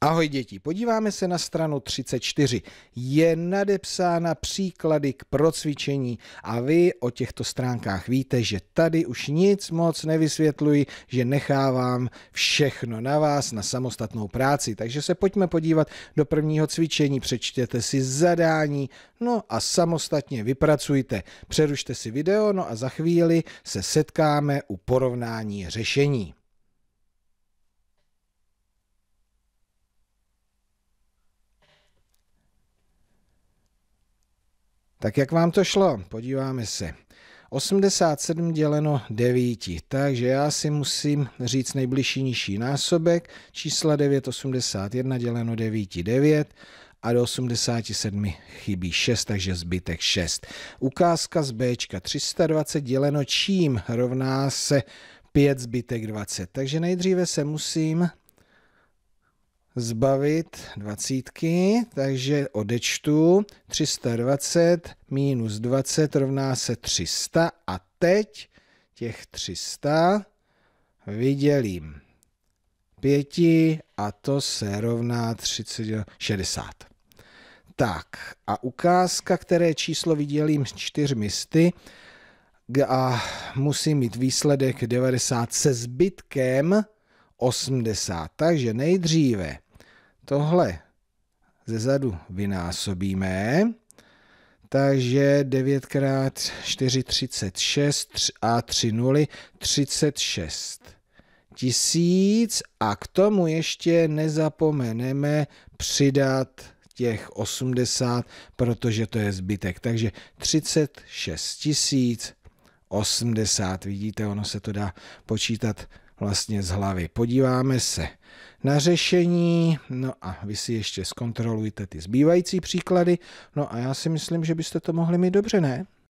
Ahoj děti, podíváme se na stranu 34. Je nadepsána příklady k procvičení a vy o těchto stránkách víte, že tady už nic moc nevysvětluji, že nechávám všechno na vás, na samostatnou práci. Takže se pojďme podívat do prvního cvičení, přečtěte si zadání, no a samostatně vypracujte. Přerušte si video, no a za chvíli se setkáme u porovnání řešení. Tak jak vám to šlo? Podíváme se. 87 děleno 9, takže já si musím říct nejbližší nižší násobek, čísla 81 děleno 9, 9 a do 87 chybí 6, takže zbytek 6. Ukázka z B, 320 děleno čím rovná se 5 zbytek 20, takže nejdříve se musím zbavit dvacítky, takže odečtu 320 minus 20 rovná se 300 a teď těch 300 vydělím 5 a to se rovná 30, 60. Tak a ukázka, které číslo vydělím s čtyřmi sty a musím mít výsledek 90 se zbytkem 80. Takže nejdříve tohle ze zadu vynásobíme. Takže 9 x 4, 36 a 3 nuly, 36 tisíc a k tomu ještě nezapomeneme přidat těch 80, protože to je zbytek. Takže 36 tisíc 80, vidíte, ono se to dá počítat vlastně z hlavy. Podíváme se na řešení, no a vy si ještě zkontrolujte ty zbývající příklady, no a já si myslím, že byste to mohli mít dobře, ne?